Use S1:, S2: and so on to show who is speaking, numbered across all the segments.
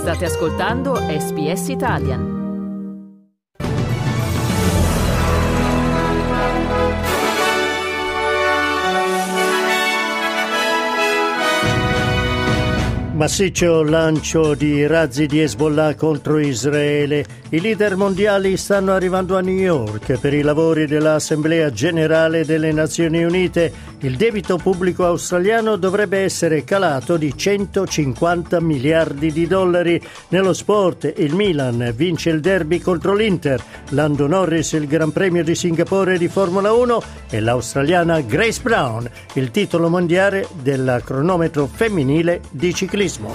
S1: State ascoltando SPS Italian. Massiccio lancio di razzi di Hezbollah contro Israele. I leader mondiali stanno arrivando a New York per i lavori dell'Assemblea generale delle Nazioni Unite. Il debito pubblico australiano dovrebbe essere calato di 150 miliardi di dollari. Nello sport il Milan vince il derby contro l'Inter, Lando Norris il Gran Premio di Singapore di Formula 1 e l'australiana Grace Brown il titolo mondiale della cronometro femminile di ciclismo. mismo.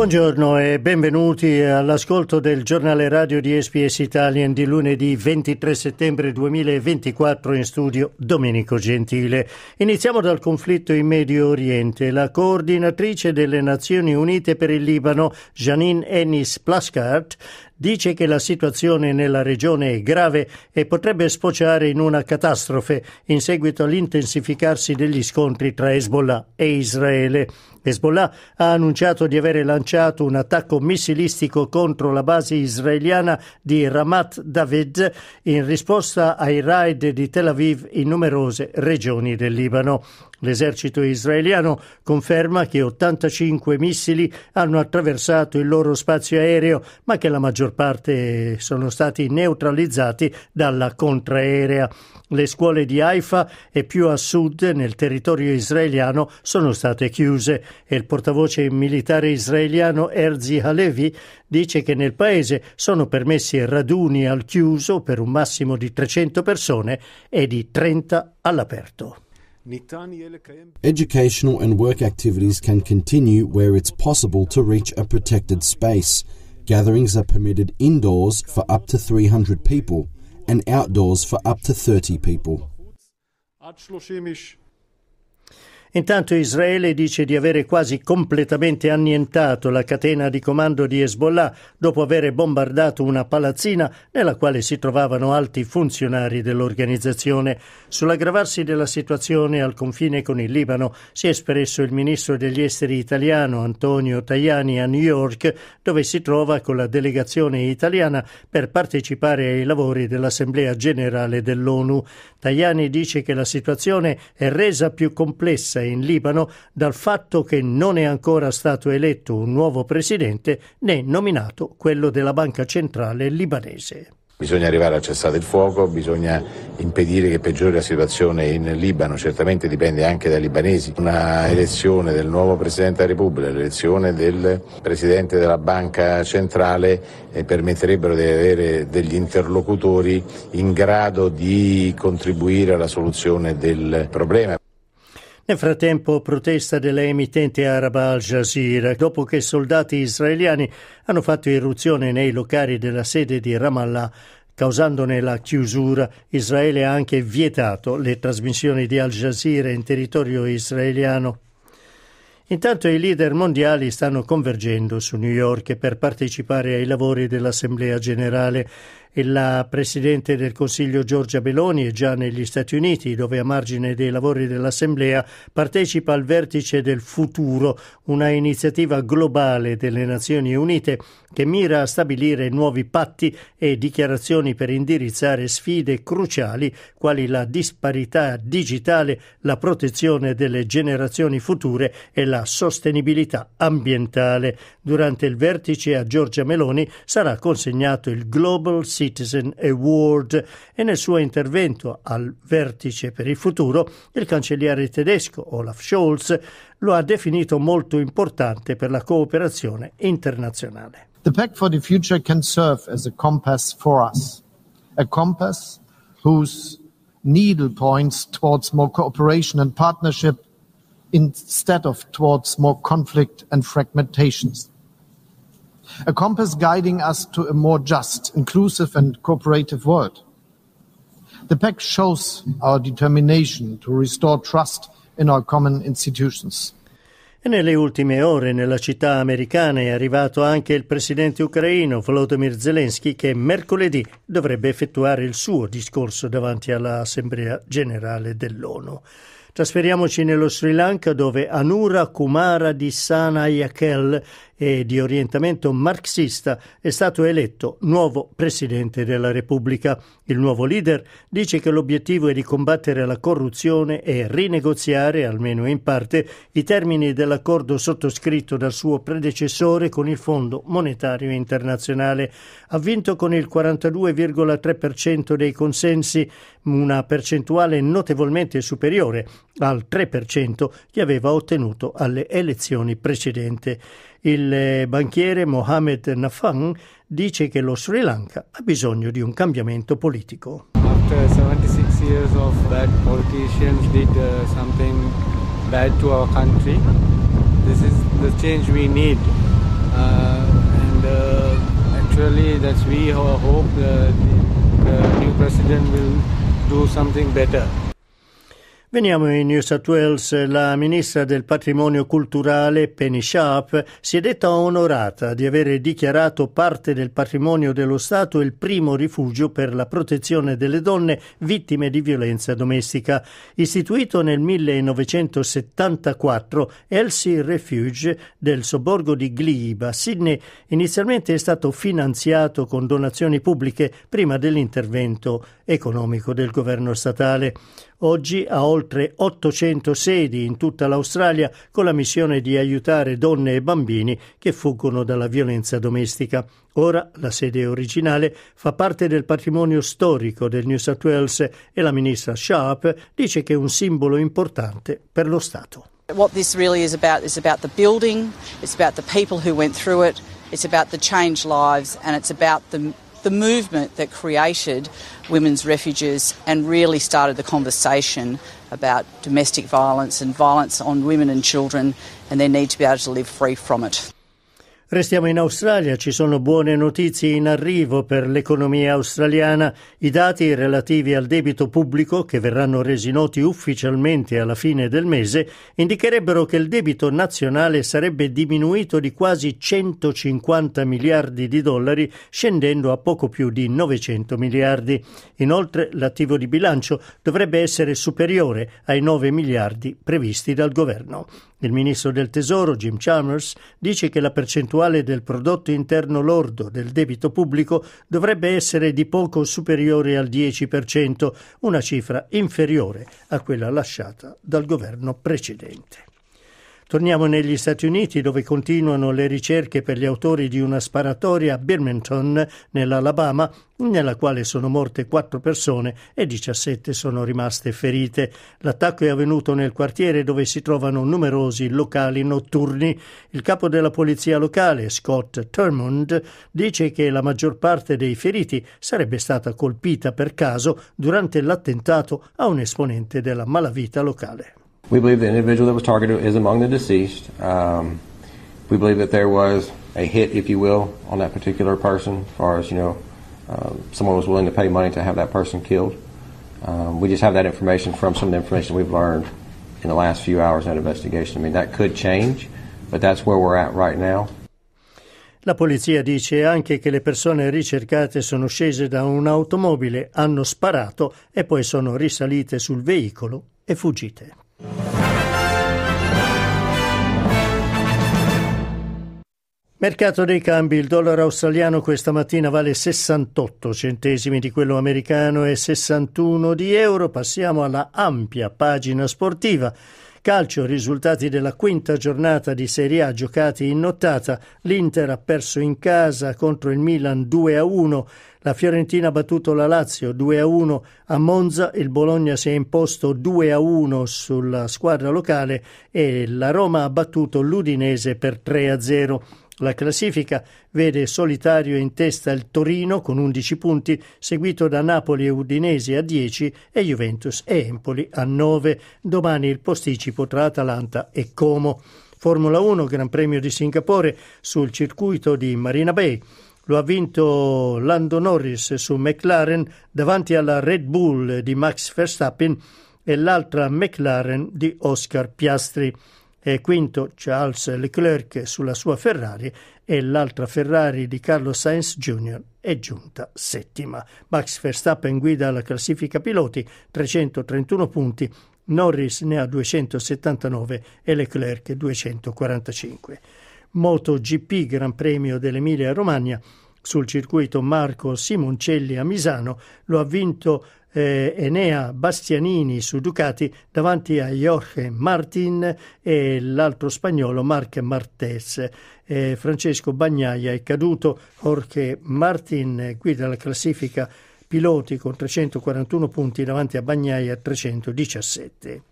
S1: Buongiorno e benvenuti all'ascolto del giornale radio di SPS Italian di lunedì 23 settembre 2024 in studio Domenico Gentile. Iniziamo dal conflitto in Medio Oriente. La coordinatrice delle Nazioni Unite per il Libano, Janine Ennis Plaskart, dice che la situazione nella regione è grave e potrebbe sfociare in una catastrofe in seguito all'intensificarsi degli scontri tra Hezbollah e Israele. Hezbollah ha annunciato di avere lanciato un attacco missilistico contro la base israeliana di Ramat David in risposta ai raid di Tel Aviv in numerose regioni del Libano. L'esercito israeliano conferma che 85 missili hanno attraversato il loro spazio aereo, ma che la maggior parte sono stati neutralizzati dalla contraerea. Le scuole di Haifa e più a sud nel territorio israeliano sono state chiuse e il portavoce militare israeliano Erzi Halevi dice che nel paese sono permessi raduni al chiuso per un massimo di 300 persone e di 30 all'aperto. Educational and work activities can continue where it's possible to reach a protected space. Gatherings are permitted indoors for up to 300 people and outdoors for up to 30 people. Intanto Israele dice di avere quasi completamente annientato la catena di comando di Hezbollah dopo aver bombardato una palazzina nella quale si trovavano alti funzionari dell'organizzazione. Sull'aggravarsi della situazione al confine con il Libano si è espresso il ministro degli esteri italiano Antonio Tajani a New York, dove si trova con la delegazione italiana per partecipare ai lavori dell'Assemblea generale dell'ONU. Tajani dice che la situazione è resa più complessa Grecia in Libano dal fatto che non è ancora stato eletto un nuovo presidente né nominato quello della Banca Centrale libanese. Bisogna arrivare al cessato il fuoco, bisogna impedire che peggiori la situazione in Libano, certamente dipende anche dai libanesi. Una elezione del nuovo Presidente della Repubblica, l'elezione del Presidente della Banca Centrale eh, permetterebbero di avere degli interlocutori in grado di contribuire alla soluzione del problema. Nel frattempo protesta dell'emittente araba Al Jazeera dopo che soldati israeliani hanno fatto irruzione nei locali della sede di Ramallah causandone la chiusura, Israele ha anche vietato le trasmissioni di Al Jazeera in territorio israeliano. Intanto i leader mondiali stanno convergendo su New York per partecipare ai lavori dell'Assemblea generale la Presidente del Consiglio Giorgia Beloni è già negli Stati Uniti, dove a margine dei lavori dell'Assemblea partecipa al Vertice del Futuro, una iniziativa globale delle Nazioni Unite che mira a stabilire nuovi patti e dichiarazioni per indirizzare sfide cruciali quali la disparità digitale, la protezione delle generazioni future e la sostenibilità ambientale. Durante il vertice a Giorgia Meloni sarà consegnato il Global Citizen Award e nel suo intervento al vertice per il futuro il cancelliere tedesco Olaf Scholz lo ha definito molto importante per la cooperazione internazionale. The Pact for the Future can serve as a compass for us, a compass whose needle points towards more cooperation and partnership instead of towards more conflict and fragmentations a compass guiding us to a more just, inclusive, and cooperative world. The pact shows our determination to restore trust in our common institutions. E nelle ultime ore nella città americana è arrivato anche il presidente ucraino Volodymyr Zelensky che mercoledì dovrebbe effettuare il suo discorso davanti all'Assemblea generale dell'ONU. Trasferiamoci nello Sri Lanka dove Anura Kumara di Sanayakel e di orientamento marxista, è stato eletto nuovo Presidente della Repubblica. Il nuovo leader dice che l'obiettivo è di combattere la corruzione e rinegoziare, almeno in parte, i termini dell'accordo sottoscritto dal suo predecessore con il Fondo Monetario Internazionale. Ha vinto con il 42,3% dei consensi, una percentuale notevolmente superiore al 3% che aveva ottenuto alle elezioni precedenti. Il eh, banchiere Mohamed Nafang dice che lo Sri Lanka ha bisogno di un cambiamento politico. After 76 years of bad politicians did uh, something bad to our country. This is the change we need. Uh, and uh, actually that's we hope uh, the, the new president will do something better. Veniamo in New South Wales. La ministra del patrimonio culturale, Penny Sharp, si è detta onorata di avere dichiarato parte del patrimonio dello Stato il primo rifugio per la protezione delle donne vittime di violenza domestica. Istituito nel 1974, Elsie Refuge del sobborgo di Glebe a Sydney inizialmente è stato finanziato con donazioni pubbliche prima dell'intervento economico del governo statale oggi ha oltre 800 sedi in tutta l'Australia con la missione di aiutare donne e bambini che fuggono dalla violenza domestica. Ora la sede originale fa parte del patrimonio storico del New South Wales e la ministra Sharp dice che è un simbolo importante per lo Stato. What this really is about is about the building, it's about the people who went through it, it's about the changed lives and it's about the the movement that created women's refuges and really started the conversation about domestic violence and violence on women and children and their need to be able to live free from it. Restiamo in Australia, ci sono buone notizie in arrivo per l'economia australiana. I dati relativi al debito pubblico, che verranno resi noti ufficialmente alla fine del mese, indicherebbero che il debito nazionale sarebbe diminuito di quasi 150 miliardi di dollari, scendendo a poco più di 900 miliardi. Inoltre l'attivo di bilancio dovrebbe essere superiore ai 9 miliardi previsti dal governo. Il ministro del Tesoro, Jim Chalmers, dice che la percentuale percentuale del prodotto interno lordo del debito pubblico dovrebbe essere di poco superiore al 10%, una cifra inferiore a quella lasciata dal governo precedente. Torniamo negli Stati Uniti dove continuano le ricerche per gli autori di una sparatoria a Birmingham, nell'Alabama, nella quale sono morte quattro persone e 17 sono rimaste ferite. L'attacco è avvenuto nel quartiere dove si trovano numerosi locali notturni. Il capo della polizia locale, Scott Thurmond, dice che la maggior parte dei feriti sarebbe stata colpita per caso durante l'attentato a un esponente della malavita locale. We believe the individual that was targeted is among the deceased. Um, we believe that there was a hit, if you will, on that particular person, as far as you know, uh, someone was willing to pay money to have that person killed. Um, we just have that information from some of the information we've learned in the last few hours in that investigation. I mean, that could change, but that's where we're at right now. La polizia dice anche che le persone ricercate sono scese da un'automobile, hanno sparato e poi sono risalite sul veicolo e fuggite. Mercato dei cambi, il dollaro australiano questa mattina vale 68 centesimi di quello americano e 61 di euro. Passiamo alla ampia pagina sportiva. Calcio, risultati della quinta giornata di Serie A giocati in nottata. L'Inter ha perso in casa contro il Milan 2-1. La Fiorentina ha battuto la Lazio 2-1 a Monza, il Bologna si è imposto 2-1 sulla squadra locale e la Roma ha battuto l'Udinese per 3-0. La classifica vede solitario in testa il Torino con 11 punti, seguito da Napoli e Udinese a 10 e Juventus e Empoli a 9. Domani il posticipo tra Atalanta e Como. Formula 1 Gran Premio di Singapore sul circuito di Marina Bay. Lo ha vinto Lando Norris su McLaren davanti alla Red Bull di Max Verstappen e l'altra McLaren di Oscar Piastri e quinto Charles Leclerc sulla sua Ferrari e l'altra Ferrari di Carlos Sainz Jr. è giunta settima. Max Verstappen guida la classifica piloti, 331 punti, Norris ne ha 279 e Leclerc 245. MotoGP Gran Premio dell'Emilia Romagna sul circuito Marco Simoncelli a Misano lo ha vinto eh, Enea Bastianini su Ducati davanti a Jorge Martin e l'altro spagnolo Marc Martez. Eh, Francesco Bagnaia è caduto, Jorge Martin guida la classifica piloti con 341 punti davanti a Bagnaia 317.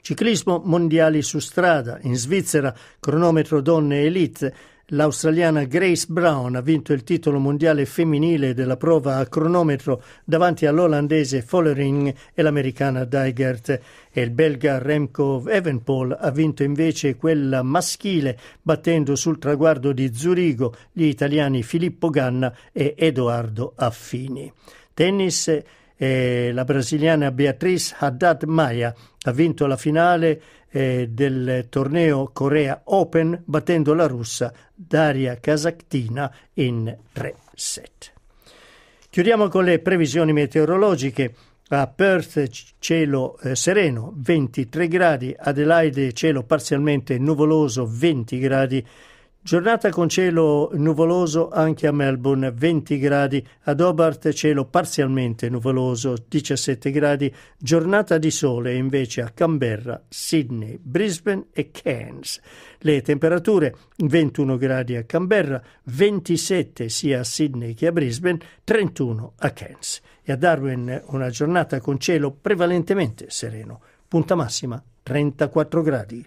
S1: Ciclismo mondiali su strada, in Svizzera cronometro donne elite L'australiana Grace Brown ha vinto il titolo mondiale femminile della prova a cronometro davanti all'olandese Follering e l'americana Dygert e il belga Remco Evenpol ha vinto invece quella maschile battendo sul traguardo di Zurigo gli italiani Filippo Ganna e Edoardo Affini. Tennis eh, la brasiliana Beatriz Haddad Maia ha vinto la finale eh, del torneo Corea Open battendo la russa Daria Casactina in 3 set. Chiudiamo con le previsioni meteorologiche. A Perth cielo eh, sereno 23 gradi, Adelaide cielo parzialmente nuvoloso 20 gradi, Giornata con cielo nuvoloso anche a Melbourne, 20 gradi, ad Hobart cielo parzialmente nuvoloso, 17 gradi, giornata di sole invece a Canberra, Sydney, Brisbane e Cairns. Le temperature 21 gradi a Canberra, 27 sia a Sydney che a Brisbane, 31 a Cairns. E a Darwin una giornata con cielo prevalentemente sereno, punta massima 34 gradi.